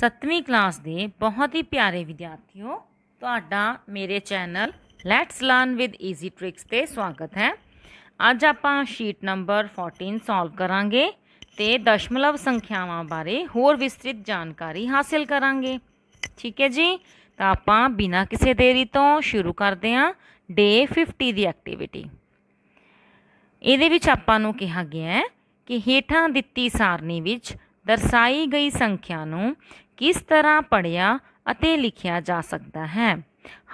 7ਵੀਂ class ਦੇ ਬਹੁਤ ਹੀ ਪਿਆਰੇ ਵਿਦਿਆਰਥੀਓ ਤੁਹਾਡਾ ਮੇਰੇ channel let's learn with easy tricks ਤੇ ਸਵਾਗਤ ਹੈ ਅੱਜ ਆਪਾਂ ਸ਼ੀਟ ਨੰਬਰ 14 ਸੋਲਵ ਕਰਾਂਗੇ ਤੇ ਦਸ਼ਮਲਵ ਸੰਖਿਆਵਾਂ ਬਾਰੇ ਹੋਰ ਵਿਸਤ੍ਰਿਤ ਜਾਣਕਾਰੀ ਹਾਸਲ ਕਰਾਂਗੇ ਠੀਕ ਹੈ ਜੀ ਤਾਂ ਆਪਾਂ ਬਿਨਾਂ ਕਿਸੇ ਦੇਰੀ ਤੋਂ ਸ਼ੁਰੂ ਕਰਦੇ ਹਾਂ ਡੇ 50 ਦੀ ਐਕਟੀਵਿਟੀ ਇਹਦੇ ਵਿੱਚ ਆਪਾਂ ਨੂੰ ਕਿਹਾ ਗਿਆ ਹੈ ਕਿ ਹੇਠਾਂ ਦਿੱਤੀ ਸਾਰਣੀ ਵਿੱਚ ਦਰਸਾਈ ਗਈ ਸੰਖਿਆ ਨੂੰ ਕਿਸ ਤਰ੍ਹਾਂ ਪੜਿਆ ਅਤੇ ਲਿਖਿਆ ਜਾ ਸਕਦਾ ਹੈ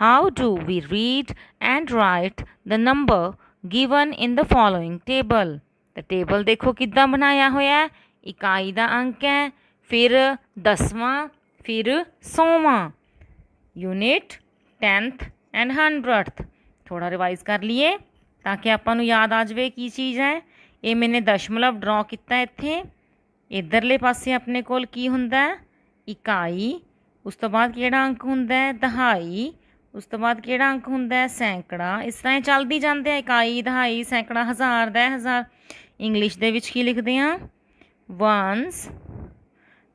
how do we read and write the number given in the following table the table ਦੇਖੋ ਕਿੱਦਾਂ ਬਣਾਇਆ ਹੋਇਆ ਹੈ ਇਕਾਈ ਦਾ ਅੰਕ ਹੈ ਫਿਰ ਦਸਵਾਂ ਫਿਰ 100ਵਾਂ ਯੂਨਿਟ 10th ਐਂਡ 100th ਥੋੜਾ ਰਿਵਾਈਜ਼ ਕਰ ਲਈਏ ਤਾਂ ਕਿ ਆਪਾਂ ਨੂੰ ਯਾਦ ਆ ਜਾਵੇ ਕੀ ਚੀਜ਼ ਹੈ ਇਹ ਮੈਨੇ ਦਸ਼ਮਲਵ ਡਰਾ ਕੀਤਾ ਇੱਥੇ ਇਧਰਲੇ ਪਾਸੇ ਆਪਣੇ ਕੋਲ ਕੀ ਹੁੰਦਾ ਹੈ ਇਕਾਈ ਉਸ ਤੋਂ ਬਾਅਦ ਕਿਹੜਾ ਅੰਕ ਹੁੰਦਾ ਹੈ ਦਹਾਈ ਉਸ ਤੋਂ ਬਾਅਦ ਕਿਹੜਾ ਅੰਕ ਹੁੰਦਾ ਹੈ ਸੈਂਕੜਾ ਇਸ ਤਰ੍ਹਾਂ ਹੀ ਚੱਲਦੀ ਜਾਂਦੇ ਆ ਇਕਾਈ ਦਹਾਈ ਸੈਂਕੜਾ ਹਜ਼ਾਰ ਦਾ ਹਜ਼ਾਰ ਇੰਗਲਿਸ਼ ਦੇ ਵਿੱਚ ਕੀ ਲਿਖਦੇ ਆ ones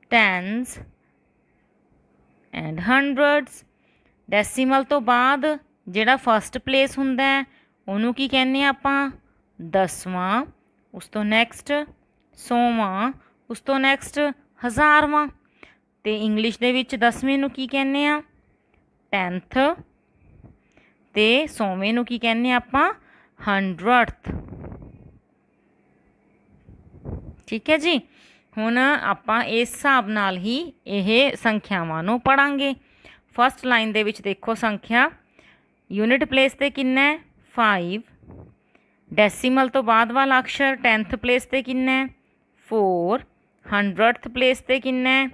tens and hundreds decimal ਤੋਂ ਬਾਅਦ ਜਿਹੜਾ ਫਰਸਟ ਪਲੇਸ ਹੁੰਦਾ ਹੈ ਉਹਨੂੰ ਕੀ ਕਹਿੰਦੇ ਆ ਆਪਾਂ ਦਸਵਾਂ ਉਸ ਤੋਂ ਨੈਕਸਟ ਸੌਵਾਂ ਉਸ ਤੋਂ ਨੈਕਸਟ ਹਜ਼ਾਰਵਾਂ ਤੇ ਇੰਗਲਿਸ਼ ਦੇ ਵਿੱਚ 10ਵੇਂ ਨੂੰ ਕੀ ਕਹਿੰਦੇ ਆ 10th ਤੇ 100ਵੇਂ ਨੂੰ ਕੀ ਕਹਿੰਦੇ ਆ ਆਪਾਂ 100th ਠੀਕ ਹੈ ਜੀ ਹੁਣ ਆਪਾਂ ਇਸ ਹਿਸਾਬ ਨਾਲ ਹੀ ਇਹ ਸੰਖਿਆਵਾਂ ਨੂੰ ਪੜਾਂਗੇ ਫਸਟ ਲਾਈਨ ਦੇ ਵਿੱਚ ਦੇਖੋ ਸੰਖਿਆ ਯੂਨਿਟ ਪਲੇਸ ਤੇ ਕਿੰਨਾ ਹੈ 5 ਡੈਸੀਮਲ ਤੋਂ ਬਾਅਦ ਵਾਲਾ ਅਕਸ਼ਰ 10th ਪਲੇਸ ਤੇ ਕਿੰਨਾ ਹੈ 4 100th ਪਲੇਸ ਤੇ ਕਿੰਨਾ ਹੈ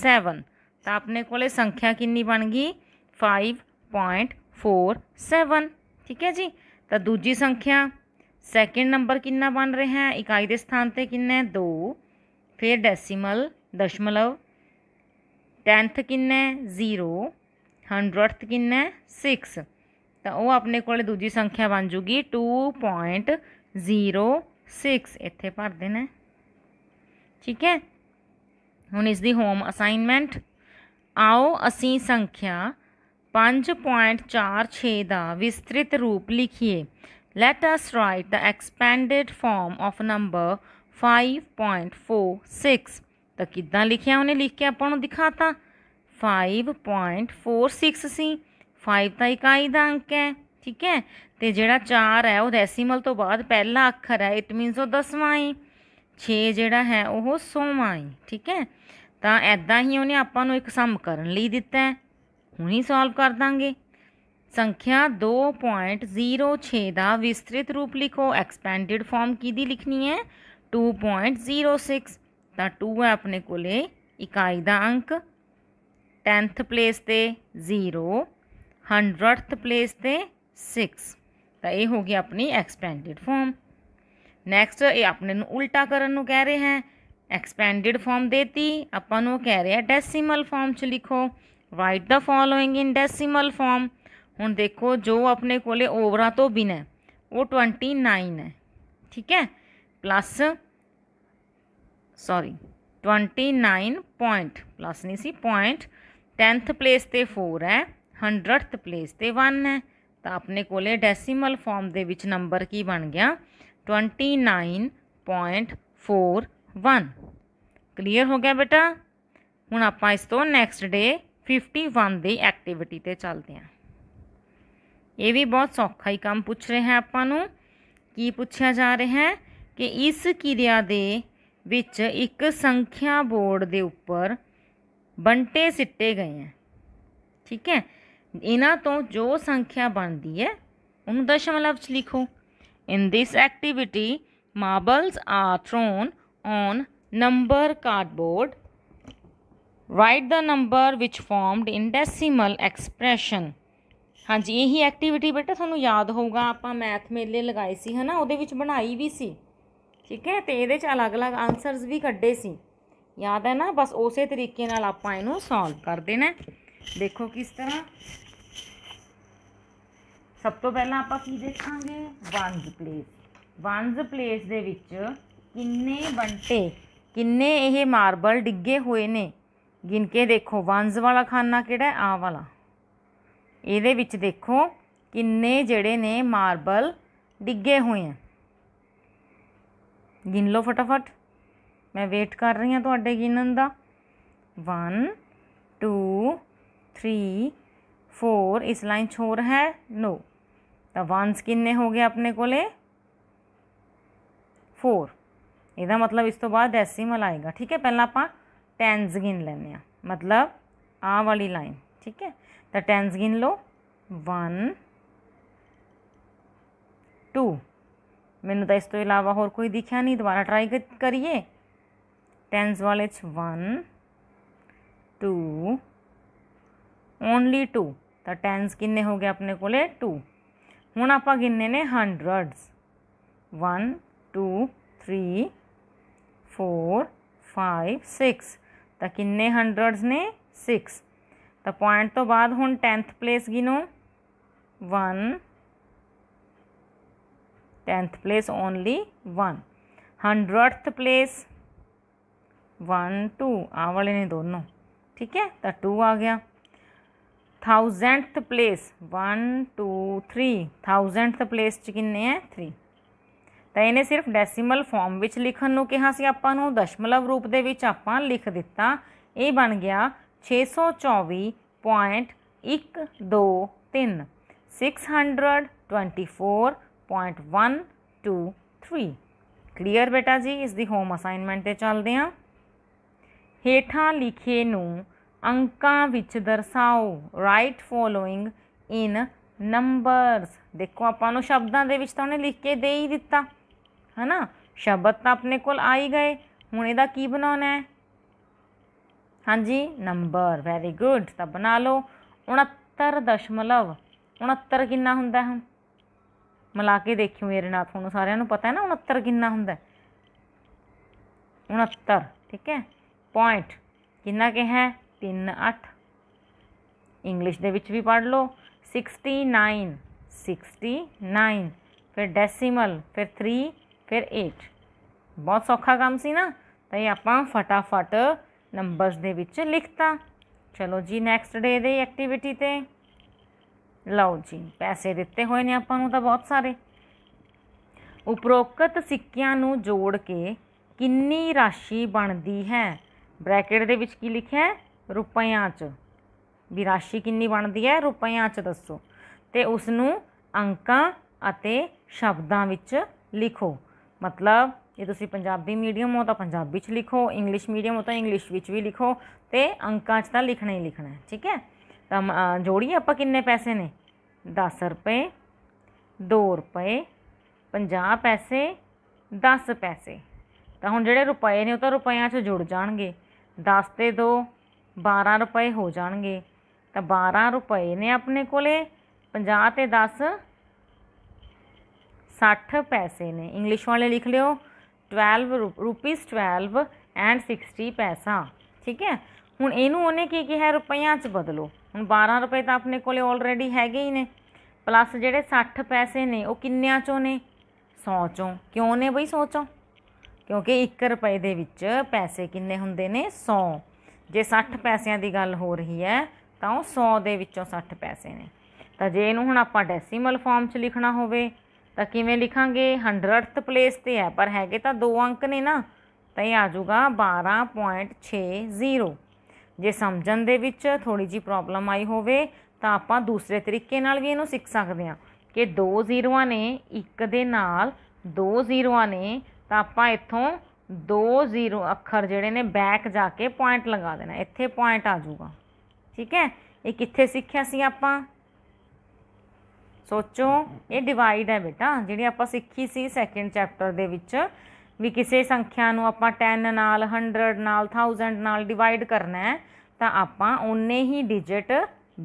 सैवन तो अपने को संख्या कि बन गई फाइव पॉइंट फोर सैवन ठीक है जी तो दूजी संख्या सैकेंड नंबर कि बन रहा है इकाई के स्थान पर कि दो फिर डेसीमल दशमलव टेंथ किन्ना जीरो हंडर्थ किन्ना सिक्स तो वह अपने को दूजी संख्या बन जूगी टू पॉइंट जीरो सिक्स इतने भर देना ठीक है ਹੁਣ ਇਸ ਦੀ ਹੋਮ ਅਸਾਈਨਮੈਂਟ ਆਓ ਅਸੀਂ ਸੰਖਿਆ 5.46 ਦਾ ਵਿਸਤ੍ਰਿਤ ਰੂਪ ਲਿਖੀਏ let us write the expanded form of number 5.46 ਤਾਂ ਕਿੱਦਾਂ ਲਿਖਿਆ ਉਹਨੇ ਲਿਖ ਕੇ ਆਪਾਂ ਨੂੰ ਦਿਖਾਤਾ 5.46 ਸੀ 5 ਤਾਂ ਇਕਾਈ ਦਾ ਅੰਕ ਹੈ ਠੀਕ ਹੈ ਤੇ ਜਿਹੜਾ 4 ਹੈ ਉਹ ਡੈਸੀਮਲ ਤੋਂ ਬਾਅਦ ਪਹਿਲਾ ਅੱਖਰ ਹੈ ਇਟ ਮੀਨਸ ਉਹ ਦਸਵਾਂ ਹੈ 6 ਜਿਹੜਾ ਹੈ ਉਹ ਸੋਵਾਂ ਹੈ ਠੀਕ ਹੈ ਤਾਂ ਐਦਾਂ ਹੀ ਉਹਨੇ ਆਪਾਂ ਨੂੰ ਇੱਕ ਸਮ ਕਰਨ ਲਈ ਦਿੱਤਾ ਹੈ ਹੀ ਸੋਲਵ ਕਰ ਦਾਂਗੇ ਸੰਖਿਆ 2.06 ਦਾ ਵਿਸਤ੍ਰਿਤ ਰੂਪ ਲਿਖੋ ਐਕਸਪੈਂਡਡ ਫਾਰਮ ਕਿਹਦੀ ਲਿਖਣੀ ਹੈ 2.06 ਤਾਂ 2 ਹੈ ਆਪਣੇ ਕੋਲੇ ਇਕਾਈ ਦਾ ਅੰਕ 10th ਪਲੇਸ ਤੇ 0 100th ਪਲੇਸ ਤੇ 6 ਤਾਂ ਇਹ ਹੋ ਗਈ ਆਪਣੀ ਐਕਸਪੈਂਡਡ ਫਾਰਮ ਨੈਕਸਟ ਇਹ ਆਪਣੇ ਨੂੰ ਉਲਟਾ ਕਰਨ ਨੂੰ ਕਹਿ ਰਹੇ ਹੈ ਐਕਸਪੈਂਡਡ ਫਾਰਮ ਦੇਤੀ ਆਪਾਂ ਨੂੰ ਕਹਿ ਰਿਹਾ ਡੈਸੀਮਲ ਫਾਰਮ ਚ ਲਿਖੋ write the following in decimal form ਹੁਣ ਦੇਖੋ ਜੋ ਆਪਣੇ ਕੋਲੇ ਓਵਰਾਂ ਤੋਂ ਬਿਨ ਹੈ ਉਹ 29 ਹੈ ਠੀਕ ਹੈ ਪਲੱਸ ਸੌਰੀ 29 ਪੁਆਇੰਟ ਪਲੱਸ ਨਹੀਂ ਸੀ ਪੁਆਇੰਟ 10th ਪਲੇਸ ਤੇ 4 ਹੈ 100th ਪਲੇਸ ਤੇ 1 ਹੈ ਤਾਂ ਆਪਣੇ ਕੋਲੇ ਡੈਸੀਮਲ ਫਾਰਮ ਦੇ ਵਿੱਚ ਨੰਬਰ ਕੀ ਬਣ ਗਿਆ 29.41 ਕਲੀਅਰ ਹੋ ਗਿਆ ਬੇਟਾ ਹੁਣ ਆਪਾਂ ਇਸ ਤੋਂ ਨੈਕਸਟ ਡੇ 51 ਦੀ ਐਕਟੀਵਿਟੀ ਤੇ ਚੱਲਦੇ ਹਾਂ ਇਹ ਵੀ ਬਹੁਤ ਸੌਖਾ ਹੀ ਕੰਮ ਪੁੱਛ ਰਹੇ ਹੈ ਆਪਾਂ ਨੂੰ ਕੀ ਪੁੱਛਿਆ ਜਾ ਰਿਹਾ ਹੈ ਕਿ ਇਸ ਕਿਰਿਆ ਦੇ ਵਿੱਚ ਇੱਕ ਸੰਖਿਆ ਬੋਰਡ ਦੇ ਉੱਪਰ ਬੰਟੇ ਸਿੱਟੇ ਗਏ ਆਂ ਠੀਕ ਹੈ ਇਹਨਾਂ ਤੋਂ ਜੋ ਸੰਖਿਆ ਬਣਦੀ ਹੈ ਉਹਨੂੰ ਦਸ਼ਮਲਵ 'ਚ ਲਿਖੋ In this activity, marbles are thrown on number cardboard. Write the number which formed in decimal expression. ਹਾਂਜੀ ਇਹੀ ਐਕਟੀਵਿਟੀ ਬੇਟਾ ਤੁਹਾਨੂੰ ਯਾਦ ਹੋਊਗਾ ਆਪਾਂ ਮੈਥ ਮੇਲੇ ਲਗਾਏ ਸੀ ਹਨਾ ਉਹਦੇ ਵਿੱਚ ਬਣਾਈ ਵੀ ਸੀ ਠੀਕ ਹੈ ਤੇ ਇਹਦੇ 'ਚ ਅਲੱਗ-ਅਲੱਗ ਆਨਸਰਸ ਵੀ ਕੱਢੇ ਸੀ ਯਾਦ ਹੈ ਨਾ ਬਸ ਉਸੇ ਤਰੀਕੇ ਨਾਲ ਆਪਾਂ ਇਹਨੂੰ ਸੋਲਵ ਕਰ ਦੇਣਾ ਦੇਖੋ ਕਿਸ ਤਰ੍ਹਾਂ ਸਭ ਤੋਂ ਪਹਿਲਾਂ ਆਪਾਂ ਕੀ ਦੇਖਾਂਗੇ ਵਨਸ ਪਲੇਸ ਵਨਸ ਪਲੇਸ ਦੇ ਵਿੱਚ ਕਿੰਨੇ ਬੰਟੇ ਕਿੰਨੇ ਇਹ ਮਾਰਬਲ ਡਿੱਗੇ ਹੋਏ ਨੇ ਗਿਣ ਕੇ ਦੇਖੋ ਵਨਸ ਵਾਲਾ ਖਾਨਾ ਕਿਹੜਾ ਆ ਵਾਲਾ ਇਹਦੇ ਵਿੱਚ ਦੇਖੋ ਕਿੰਨੇ ਜਿਹੜੇ ਨੇ ਮਾਰਬਲ ਡਿੱਗੇ ਹੋਏ ਆ ਗਿਣ ਲਓ ਫਟਾਫਟ ਮੈਂ ਵੇਟ ਕਰ ਰਹੀ ਹਾਂ ਤੁਹਾਡੇ ਗਿਣਨ ਦਾ 1 2 3 4 ਇਸ ਲਾਈਨ 4 ਹੈ ਨੋ तो वंस मतलब तो मतलब तो तो किन्ने हो गए अपने को फोर यदा मतलब इस तो बाद डेसीमल आएगा ठीक है पहला आप टेंस गिन लें मतलब आ वाली लाइन ठीक है तो टेंस गिन लो वन टू मैनू तो इस तो इलावा होर कोई दिखा नहीं दोबारा ट्राई करिए टेंस वाले वन टू ओनली टू तो टेंस किन्ने हो गए अपने को टू हूँ आप गिने hundreds one two three four five six तो किन्ने हंडर्ड्स ने सिक्स तो पॉइंट तो बाद हूँ टेंथ प्लेस गिनो one tenth place only one hundredth place one two आ वाले ने दोनों ठीक है तो टू आ गया थाउजेंडथ प्लेस 1 2 3 थाउजेंडथ ਪਲੇਸ 'ਚ ਕਿੰਨੇ ਆ 3 ਤਾਂ ਇਹਨੇ ਸਿਰਫ ਡੈਸੀਮਲ ਫਾਰਮ ਵਿੱਚ ਲਿਖਣ ਨੂੰ ਕਿਹਾ ਸੀ ਆਪਾਂ ਨੂੰ ਦਸ਼ਮਲਵ ਰੂਪ ਦੇ ਵਿੱਚ ਆਪਾਂ ਲਿਖ ਦਿੱਤਾ ਇਹ ਬਣ ਗਿਆ 624.123 624.123 ਕਲੀਅਰ ਬੇਟਾ ਜੀ ਇਸ ਦੀ ਹੋਮ ਅਸਾਈਨਮੈਂਟ ਤੇ ਚੱਲਦੇ ਹਾਂ ਹੇਠਾਂ ਲਿਖੇ ਨੂੰ ਅੰਕਾਂ ਵਿੱਚ ਦਰਸਾਓ ਰਾਈਟ ਫੋਲੋਇੰਗ ਇਨ ਨੰਬਰਸ ਦੇਖੋ ਆਪਾਂ ਨੂੰ ਸ਼ਬਦਾਂ ਦੇ ਵਿੱਚ ਤਾਂ ਉਹਨੇ ਲਿਖ ਕੇ ਦੇ ਹੀ ਦਿੱਤਾ ਹੈਨਾ ਸ਼ਬਦ ਤਾਂ ਆਪਣੇ ਕੋਲ ਆ ਹੀ ਗਏ ਹੁਣ ਇਹਦਾ ਕੀ ਬਣਾਉਣਾ ਹੈ ਹਾਂਜੀ ਨੰਬਰ ਵੈਰੀ ਗੁੱਡ ਤਾਂ ਬਣਾ ਲਓ 69.69 ਕਿੰਨਾ ਹੁੰਦਾ ਹੁਣ ਮਿਲਾ ਕੇ ਦੇਖਿਓ ਮੇਰੇ ਨਾਲ ਤੁਹਾਨੂੰ ਸਾਰਿਆਂ ਨੂੰ ਪਤਾ ਹੈ ਨਾ 69 ਕਿੰਨਾ ਹੁੰਦਾ 69 ਠੀਕ ਹੈ ਪੁਆਇੰਟ ਕਿੰਨਾ ਕਿਹਾ 3 8 ਇੰਗਲਿਸ਼ ਦੇ ਵਿੱਚ ਵੀ ਪੜ੍ਹ ਲਓ 69 69 ਫਿਰ ਡੈਸੀਮਲ ਫਿਰ 3 ਫਿਰ 8 ਬਹੁਤ ਸੌਖਾ ਕੰਮ ਸੀ ਨਾ ਤਾਂ ਇਹ ਆਪਾਂ ਫਟਾਫਟ ਨੰਬਰਸ ਦੇ ਵਿੱਚ ਲਿਖਤਾ ਚਲੋ ਜੀ ਨੈਕਸਟ ਡੇ ਦੇ ਐਕਟੀਵਿਟੀ ਤੇ ਲਓ ਜੀ ਪੈਸੇ ਦਿੱਤੇ ਹੋਏ ਨੇ ਆਪਾਂ ਨੂੰ ਤਾਂ ਬਹੁਤ ਸਾਰੇ ਉਪਰੋਕਤ ਸਿੱਕਿਆਂ ਨੂੰ ਜੋੜ ਕੇ ਕਿੰਨੀ ਰਾਸ਼ੀ ਬਣਦੀ ਹੈ ਬ੍ਰੈਕਟ ਦੇ ਵਿੱਚ ਕੀ ਲਿਖਿਆ ਹੈ ਰੁਪਈਆਂ 'ਚ ਵੀ ਰਾਸ਼ੀ ਕਿੰਨੀ ਬਣਦੀ ਹੈ ਰੁਪਈਆਂ 'ਚ ਦੱਸੋ ਤੇ ਉਸ ਨੂੰ ਅੰਕਾਂ ਅਤੇ ਸ਼ਬਦਾਂ ਵਿੱਚ ਲਿਖੋ ਮਤਲਬ ਜੇ ਤੁਸੀਂ ਪੰਜਾਬੀ ਮੀਡੀਅਮ ਹੋ ਤਾਂ ਪੰਜਾਬੀ 'ਚ ਲਿਖੋ ਇੰਗਲਿਸ਼ ਮੀਡੀਅਮ ਹੋ ਤਾਂ ਇੰਗਲਿਸ਼ ਵਿੱਚ ਵੀ ਲਿਖੋ ਤੇ ਅੰਕਾਂ 'ਚ ਤਾਂ ਲਿਖਣਾ ਹੀ ਲਿਖਣਾ ਹੈ ਠੀਕ ਹੈ ਤਾਂ ਜੋੜੀ ਆਪਾਂ ਕਿੰਨੇ ਪੈਸੇ ਨੇ 10 ਰੁਪਏ 2 ਰੁਪਏ 50 ਪੈਸੇ 10 ਪੈਸੇ ਤਾਂ ਹੁਣ ਜਿਹੜੇ ਰੁਪਏ ਨੇ ਉਹ ਤਾਂ ਰੁਪਈਆਂ 'ਚ ਜੁੜ ਜਾਣਗੇ 10 ਤੇ 2 12 ਰੁਪਏ ਹੋ ਜਾਣਗੇ ਤਾਂ 12 ਰੁਪਏ ਨੇ ਆਪਣੇ ਕੋਲੇ 50 ਤੇ 10 60 ਪੈਸੇ ਨੇ ਇੰਗਲਿਸ਼ ਵਾਲੇ ਲਿਖ ਲਿਓ 12 ਰੁਪੀਸ 12 ਐਂਡ 60 ਪੈਸਾ ਠੀਕ ਹੈ ਹੁਣ ਇਹਨੂੰ ਉਹਨੇ ਕੀ ਕਿਹਾ ਰੁਪਈਆਂ 'ਚ ਬਦਲੋ ਹੁਣ 12 ਰੁਪਏ ਤਾਂ ਆਪਣੇ ਕੋਲੇ ਆਲਰੇਡੀ ਹੈਗੇ ਹੀ ਨੇ ਪਲੱਸ ਜਿਹੜੇ 60 ਪੈਸੇ ਨੇ ਉਹ ਕਿੰਨਿਆਂ 'ਚੋਂ ਨੇ 100 'ਚੋਂ ਕਿਉਂ ਨੇ ਬਈ 100 'ਚੋਂ ਕਿਉਂਕਿ 1 ਰੁਪਏ ਦੇ ਵਿੱਚ ਪੈਸੇ ਕਿੰਨੇ ਹੁੰਦੇ ਨੇ 100 ਜੇ 60 ਪੈਸਿਆਂ ਦੀ ਗੱਲ ਹੋ ਰਹੀ ਹੈ ਤਾਂ ਉਹ 100 ਦੇ ਵਿੱਚੋਂ 60 ਪੈਸੇ ਨੇ ਤਾਂ ਜੇ ਇਹਨੂੰ ਹੁਣ ਆਪਾਂ ਡੈਸੀਮਲ ਫਾਰਮ 'ਚ ਲਿਖਣਾ ਹੋਵੇ ਤਾਂ ਕਿਵੇਂ ਲਿਖਾਂਗੇ 100th ਪਲੇਸ ਤੇ ਹੈ ਪਰ ਹੈਗੇ ਤਾਂ ਦੋ ਅੰਕ ਨੇ ਨਾ ਤਾਂ ਇਹ ਆ ਜਾਊਗਾ 12.60 ਜੇ ਸਮਝਣ ਦੇ ਵਿੱਚ ਥੋੜੀ ਜੀ ਪ੍ਰੋਬਲਮ ਆਈ ਹੋਵੇ ਤਾਂ ਆਪਾਂ ਦੂਸਰੇ ਤਰੀਕੇ ਨਾਲ ਵੀ ਇਹਨੂੰ ਸਿੱਖ ਸਕਦੇ ਹਾਂ ਕਿ ਦੋ ਜ਼ੀਰੋਆਂ ਨੇ ਇੱਕ ਦੇ ਨਾਲ ਦੋ ਜ਼ੀਰੋਆਂ ਨੇ ਤਾਂ ਆਪਾਂ ਇੱਥੋਂ ਦੋ ਜ਼ੀਰੋ ਅੱਖਰ ਜਿਹੜੇ ਨੇ ਬੈਕ ਜਾ ਕੇ ਪੁਆਇੰਟ ਲਗਾ ਦੇਣਾ ਇੱਥੇ ਪੁਆਇੰਟ ਆ ਜਾਊਗਾ ਠੀਕ ਹੈ ਇਹ ਕਿੱਥੇ ਸਿੱਖਿਆ ਸੀ ਆਪਾਂ ਸੋਚੋ ਇਹ ਡਿਵਾਈਡ ਹੈ ਬੇਟਾ ਜਿਹੜੀ ਆਪਾਂ ਸਿੱਖੀ ਸੀ ਸੈਕੰਡ ਚੈਪਟਰ ਦੇ ਵਿੱਚ ਵੀ ਕਿਸੇ ਸੰਖਿਆ ਨੂੰ ਆਪਾਂ 10 ਨਾਲ 100 ਨਾਲ 1000 ਨਾਲ ਡਿਵਾਈਡ ਕਰਨਾ ਹੈ ਤਾਂ ਆਪਾਂ ਉਨੇ ਹੀ ਡਿਜਿਟ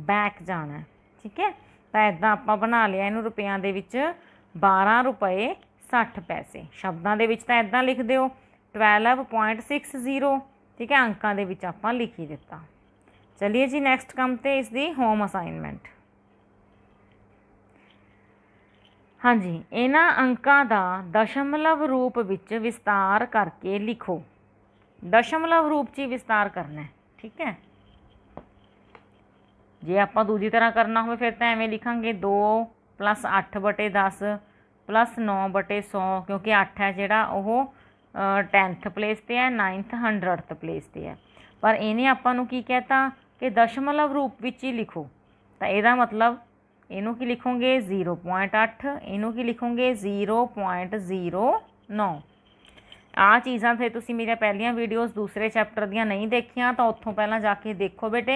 ਬੈਕ ਜਾਣਾ ਠੀਕ ਹੈ ਤਾਂ ਇਦਾਂ ਆਪਾਂ ਬਣਾ ਲਿਆ ਇਹਨੂੰ ਰੁਪਿਆਂ ਦੇ ਵਿੱਚ 12 ਰੁਪਏ 60 ਪੈਸੇ ਸ਼ਬਦਾਂ ਦੇ ਵਿੱਚ ਤਾਂ ਇਦਾਂ ਲਿਖ ਦਿਓ 12.60 ਠੀਕ ਹੈ ਅੰਕਾਂ ਦੇ ਵਿੱਚ ਆਪਾਂ ਲਿਖੀ ਦਿੱਤਾ ਚਲਿਏ ਜੀ ਨੈਕਸਟ ਕੰਮ ਤੇ ਇਸ ਦੀ ਹੋਮ ਅਸਾਈਨਮੈਂਟ ਹਾਂਜੀ ਇਹਨਾਂ ਅੰਕਾਂ ਦਾ ਦਸ਼ਮਲਵ ਰੂਪ ਵਿੱਚ ਵਿਸਤਾਰ ਕਰਕੇ ਲਿਖੋ ਦਸ਼ਮਲਵ ਰੂਪ 'ਚ ਵਿਸਤਾਰ ਕਰਨਾ ਹੈ ਠੀਕ ਹੈ ਜੇ ਆਪਾਂ ਦੂਜੀ ਤਰ੍ਹਾਂ ਕਰਨਾ ਹੋਵੇ ਫਿਰ ਤਾਂ ਐਵੇਂ ਲਿਖਾਂਗੇ 2 8 10 9 100 ਕਿਉਂਕਿ 8 ਹੈ ਜਿਹੜਾ ਉਹ 10th ਪਲੇਸ ਤੇ ਹੈ 9th 100th ਪਲੇਸ ਤੇ ਹੈ ਪਰ ਇਹਨੇ ਆਪਾਂ ਨੂੰ ਕੀ ਕਹਤਾ ਕਿ ਦਸ਼ਮਲਵ ਰੂਪ ਵਿੱਚ ਹੀ ਲਿਖੋ ਤਾਂ ਇਹਦਾ ਮਤਲਬ ਇਹਨੂੰ ਕੀ ਲਿਖੋਗੇ 0.8 ਇਹਨੂੰ ਕੀ ਲਿਖੋਗੇ 0.09 ਆ ਚੀਜ਼ਾਂ ਤੇ ਤੁਸੀਂ ਮੇਰੇ ਪਹਿਲੀਆਂ ਵੀਡੀਓਜ਼ ਦੂਸਰੇ ਚੈਪਟਰ ਦੀਆਂ ਨਹੀਂ ਦੇਖੀਆਂ ਤਾਂ ਉੱਥੋਂ ਪਹਿਲਾਂ ਜਾ ਕੇ ਦੇਖੋ ਬੇਟੇ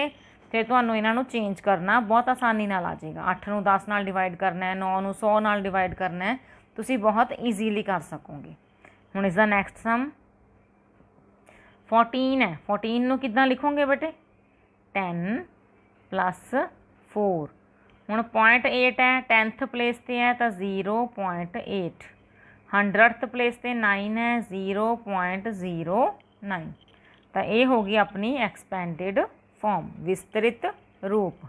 ਫਿਰ ਤੁਹਾਨੂੰ ਇਹਨਾਂ ਨੂੰ ਚੇਂਜ ਕਰਨਾ ਬਹੁਤ ਆਸਾਨੀ ਨਾਲ ਆ ਜਾਏਗਾ 8 ਨੂੰ 10 ਨਾਲ ਡਿਵਾਈਡ ਕਰਨਾ ਹੈ 9 ਨੂੰ 100 ਨਾਲ ਡਿਵਾਈਡ ਕਰਨਾ ਹੈ ਤੁਸੀਂ ਬਹੁਤ ਈਜ਼ੀਲੀ ਕਰ ਸਕੋਗੇ ਹੁਣ ਇਸ ਦਾ ਨੈਕਸਟ ਸਮ 14 ਹੈ 14 ਨੂੰ ਕਿੱਦਾਂ ਲਿਖੋਗੇ ਬੇਟੇ 10 ਪਲੱਸ 4 ਹੁਣ 0.8 ਹੈ 10th ਪਲੇਸ ਤੇ ਹੈ ਤਾਂ 0.8 100th ਪਲੇਸ ਤੇ 9 ਹੈ 0.09 ਤਾਂ ਇਹ ਹੋ ਗਈ ਆਪਣੀ ਐਕਸਪੈਂਡਡ ਫਾਰਮ ਵਿਸਤ੍ਰਿਤ ਰੂਪ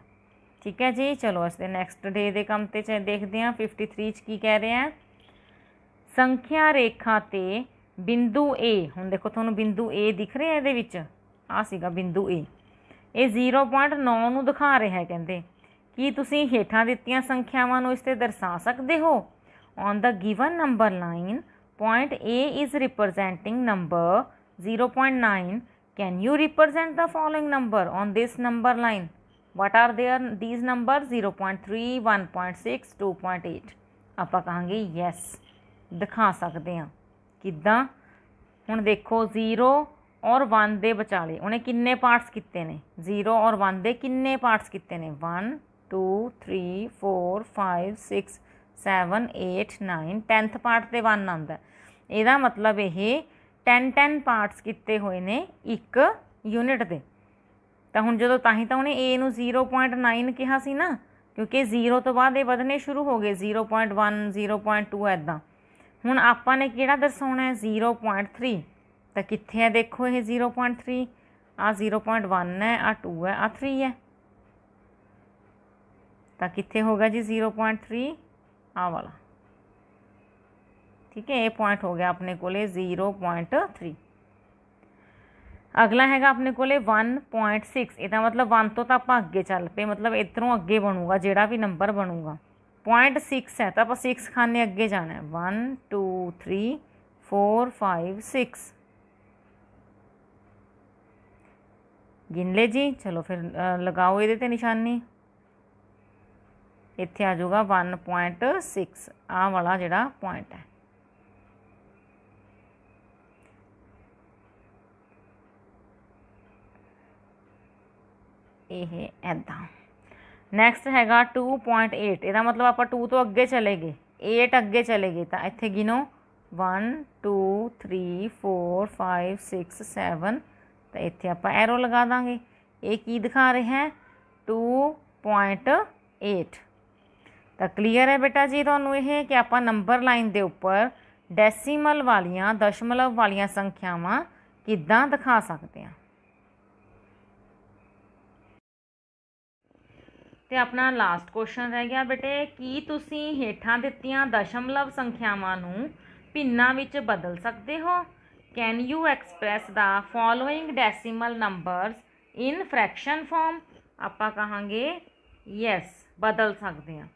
ਠੀਕ ਹੈ ਜੀ ਚਲੋ ਇਸ ਦੇ ਨੈਕਸਟ ਡੇ ਦੇ ਕੰਮ ਤੇ ਦੇਖਦੇ ਹਾਂ 53 ਚ ਕੀ ਕਹਿ ਰਹੇ ਆ ਸੰਖਿਆ ਰੇਖਾ ਤੇ ਬਿੰਦੂ A ਹੁਣ ਦੇਖੋ ਤੁਹਾਨੂੰ ਬਿੰਦੂ A ਦਿਖ ਰਿਹਾ ਇਹਦੇ ਵਿੱਚ ਆ ਸੀਗਾ ਬਿੰਦੂ A ਇਹ 0.9 ਨੂੰ ਦਿਖਾ ਰਿਹਾ ਹੈ ਕਹਿੰਦੇ ਕੀ ਤੁਸੀਂ ਹੇਠਾਂ ਦਿੱਤੀਆਂ ਸੰਖਿਆਵਾਂ ਨੂੰ ਇਸ ਤੇ ਦਰਸਾ ਸਕਦੇ ਹੋ on the given number line point A is representing number 0.9 can you represent the following number on this number line what are there these numbers 0.3 1.6 2.8 ਆਪਾਂ ਕਹਾਂਗੇ yes ਦਿਖਾ ਸਕਦੇ ਹਾਂ ਕਿੱਦਾਂ ਹੁਣ ਦੇਖੋ 0 ਔਰ 1 ਦੇ ਵਿਚਾਲੇ ਉਹਨੇ ਕਿੰਨੇ ਪਾਰਟਸ ਕੀਤੇ ਨੇ 0 ਔਰ 1 ਦੇ ਕਿੰਨੇ ਪਾਰਟਸ ਕੀਤੇ ਨੇ 1 2 3 4 5 6 7 8 9 10th ਪਾਰਟ ਤੇ 1 ਆਉਂਦਾ ਇਹਦਾ ਮਤਲਬ ਇਹ 10 10 ਪਾਰਟਸ ਕੀਤੇ ਹੋਏ ਨੇ ਇੱਕ ਯੂਨਿਟ ਦੇ ਤਾਂ ਹੁਣ ਜਦੋਂ ਤਾਂ ਹੀ ਤਾਂ ਉਹਨੇ A ਨੂੰ 0.9 ਕਿਹਾ ਸੀ ਨਾ ਕਿਉਂਕਿ 0 ਤੋਂ ਬਾਅਦ ਇਹ ਵਧਨੇ ਸ਼ੁਰੂ ਹੋ ਗਏ 0.1 0.2 ਐਦਾਂ हूँ आपने कि दर्शाना है जीरो पॉइंट थ्री तो कितने है देखो ये जीरो पॉइंट थ्री आ जीरो पॉइंट वन है आ टू है आ थ्री है तो कितने गया जी जीरो पॉइंट थ्री आ वाला ठीक है ये पॉइंट हो गया अपने को जीरो पॉइंट थ्री अगला है अपने को वन पॉइंट सिक्स यदा मतलब वन तो आप अगे चल पे मतलब इधरों अगे बनूगा जोड़ा भी नंबर बनूगा पॉइंट सिक्स है तो आप सिक्स खाने अगे जाना है one two three four five six गिन ले जी चलो फिर लगाओ ये ते निशानी जाऊगा वन पॉइंट सिक्स आ वाला जोड़ा पॉइंट है ये इदा ਨੈਕਸਟ ਹੈਗਾ 2.8 ਇਹਦਾ ਮਤਲਬ ਆਪਾਂ 2 ਤੋਂ ਅੱਗੇ ਚਲੇ ਗਏ 8 ਅੱਗੇ ਚਲੇ ਗਏ ਤਾਂ ਇੱਥੇ ਗਿਨੋ 1 2 3 4 5 6 7 ਤਾਂ ਇੱਥੇ ਆਪਾਂ ਐਰੋ ਲਗਾ ਦਾਂਗੇ ਇਹ ਕੀ ਦਿਖਾ ਰਿਹਾ ਹੈ 2.8 ਤਾਂ ਕਲੀਅਰ ਹੈ ਬੇਟਾ ਜੀ ਤੁਹਾਨੂੰ ਇਹ ਕਿ ਆਪਾਂ ਨੰਬਰ ਲਾਈਨ ਦੇ ਉੱਪਰ ਡੈਸੀਮਲ ਵਾਲੀਆਂ ਦਸ਼ਮਲਵ ਵਾਲੀਆਂ ਸੰਖਿਆਵਾਂ ਕਿੱਦਾਂ ਦਿਖਾ ਸਕਦੇ ਹਾਂ ਤੇ ਆਪਣਾ ਲਾਸਟ ਕੁਐਸਚਨ ਰਹਿ ਗਿਆ ਬੇਟੇ ਕੀ ਤੁਸੀਂ ਹੇਠਾਂ ਦਿੱਤੀਆਂ ਦਸ਼ਮਲਵ ਸੰਖਿਆਵਾਂ ਨੂੰ ਭਿੰਨਾਂ ਵਿੱਚ ਬਦਲ ਸਕਦੇ ਹੋ can you express the following decimal numbers in fraction form ਆਪਾਂ ਕਹਾਂਗੇ ਯੈਸ ਬਦਲ ਸਕਦੇ ਹਾਂ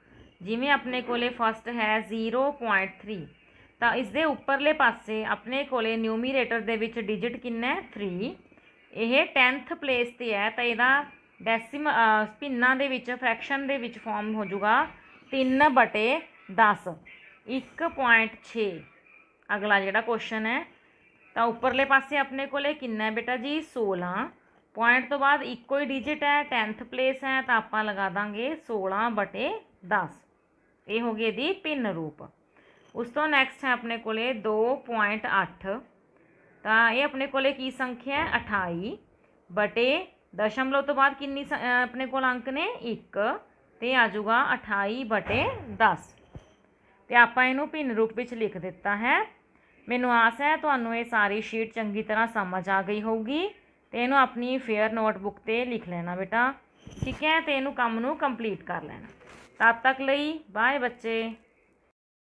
ਜਿਵੇਂ ਆਪਣੇ ਕੋਲੇ ਫਸਟ ਹੈ 0.3 ਤਾਂ ਇਸ ਦੇ ਉੱਪਰਲੇ ਪਾਸੇ ਆਪਣੇ ਕੋਲੇ ਨਿਊਮੀਰੇਟਰ ਦੇ ਵਿੱਚ ਡਿਜਿਟ ਕਿੰਨਾ ਹੈ 3 ਇਹ 10th ਪਲੇਸ ਤੇ ਹੈ ਤਾਂ ਇਹਦਾ ਡੈਸੀਮ ਭਿੰਨਾਂ ਦੇ ਵਿੱਚ ਫ੍ਰੈਕਸ਼ਨ ਦੇ ਵਿੱਚ ਫਾਰਮ ਹੋ ਜਾਊਗਾ 3 ਬਟੇ 10 1.6 ਅਗਲਾ ਜਿਹੜਾ ਕੁਐਸਚਨ ਹੈ ਤਾਂ ਉੱਪਰਲੇ ਪਾਸੇ ਆਪਣੇ ਕੋਲੇ ਕਿੰਨਾ ਬੇਟਾ ਜੀ 16 ਪੁਆਇੰਟ ਤੋਂ ਬਾਅਦ ਇੱਕੋ ਹੀ ਡਿਜਿਟ ਹੈ 10th ਪਲੇਸ ਹੈ ਤਾਂ ਆਪਾਂ ਲਗਾ ਦਾਂਗੇ 16 ਬਟੇ 10 ਇਹ ਹੋ ਗਈ ਦੀ ਪਿੰਨ ਰੂਪ ਉਸ ਤੋਂ ਨੈਕਸਟ ਹੈ ਆਪਣੇ ਕੋਲੇ 2.8 ਤਾਂ ਇਹ ਆਪਣੇ ਕੋਲੇ ਕੀ ਸੰਖਿਆ ਹੈ 28 ਬਟੇ ਦਸ਼ਮਲਵ ਤੋਂ ਬਾਅਦ ਕਿੰਨੀ ਆਪਣੇ ਕੋਲ ਅੰਕ ਨੇ 1 ਤੇ ਆ ਜਾਊਗਾ 28 10 ਤੇ ਆਪਾਂ ਇਹਨੂੰ ਭਿੰਨ ਰੂਪ ਵਿੱਚ ਲਿਖ ਦਿੱਤਾ ਹੈ ਮੈਨੂੰ ਆਸ ਹੈ ਤੁਹਾਨੂੰ ਇਹ ਸਾਰੀ ਸ਼ੀਟ ਚੰਗੀ ਤਰ੍ਹਾਂ ਸਮਝ ਆ ਗਈ ਹੋਊਗੀ ਤੇ ਇਹਨੂੰ ਆਪਣੀ ਫੇਅਰ ਨੋਟਬੁੱਕ ਤੇ ਲਿਖ ਲੈਣਾ ਬੇਟਾ ਠੀਕ ਹੈ ਤੇ ਇਹਨੂੰ ਕੰਮ ਨੂੰ ਕੰਪਲੀਟ ਕਰ ਲੈਣਾ ਤਦ ਤੱਕ ਲਈ ਬਾਏ ਬੱਚੇ